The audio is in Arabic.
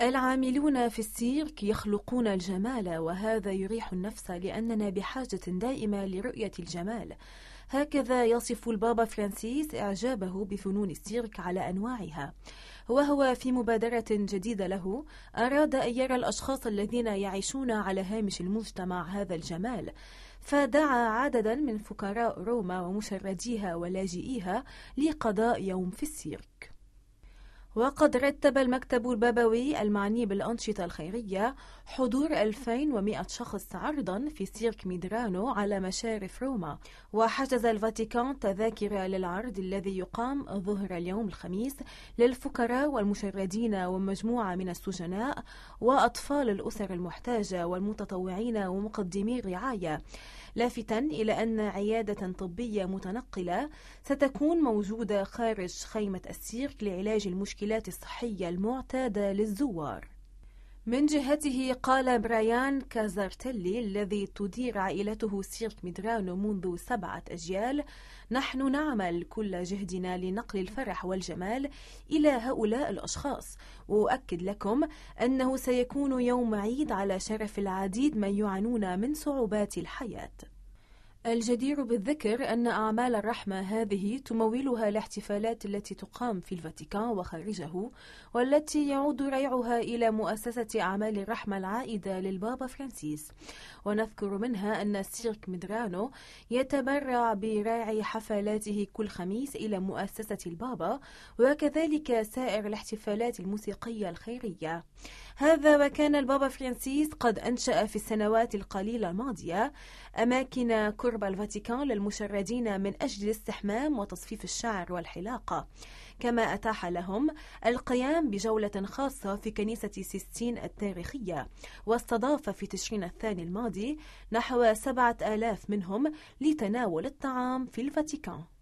العاملون في السيرك يخلقون الجمال وهذا يريح النفس لأننا بحاجة دائمة لرؤية الجمال هكذا يصف البابا فرانسيس إعجابه بفنون السيرك على أنواعها وهو في مبادرة جديدة له أراد أن يرى الأشخاص الذين يعيشون على هامش المجتمع هذا الجمال فدعا عددا من فقراء روما ومشرديها ولاجئيها لقضاء يوم في السيرك وقد رتب المكتب البابوي المعني بالأنشطة الخيرية حضور 2100 شخص عرضا في سيرك ميدرانو على مشارف روما وحجز الفاتيكان تذاكر للعرض الذي يقام ظهر اليوم الخميس للفقراء والمشردين ومجموعة من السجناء وأطفال الأسر المحتاجة والمتطوعين ومقدمي الرعاية لافتا إلى أن عيادة طبية متنقلة ستكون موجودة خارج خيمة السيرك لعلاج المشكلة المشكلات الصحية المعتادة للزوار من جهته قال برايان كازارتلي الذي تدير عائلته سيرك ميدرانو منذ سبعة أجيال نحن نعمل كل جهدنا لنقل الفرح والجمال إلى هؤلاء الأشخاص وأؤكد لكم أنه سيكون يوم عيد على شرف العديد من يعانون من صعوبات الحياة الجدير بالذكر أن أعمال الرحمة هذه تمولها الاحتفالات التي تقام في الفاتيكان وخارجه والتي يعود ريعها إلى مؤسسة أعمال الرحمة العائدة للبابا فرانسيس ونذكر منها أن سيرك مدرانو يتبرع براعي حفلاته كل خميس إلى مؤسسة البابا وكذلك سائر الاحتفالات الموسيقية الخيرية هذا وكان البابا فرانسيس قد أنشأ في السنوات القليلة الماضية أماكن قرب قرب الفاتيكان للمشردين من أجل الاستحمام وتصفيف الشعر والحلاقة كما أتاح لهم القيام بجولة خاصة في كنيسة سيستين التاريخية واستضاف في تشرين الثاني الماضي نحو سبعة آلاف منهم لتناول الطعام في الفاتيكان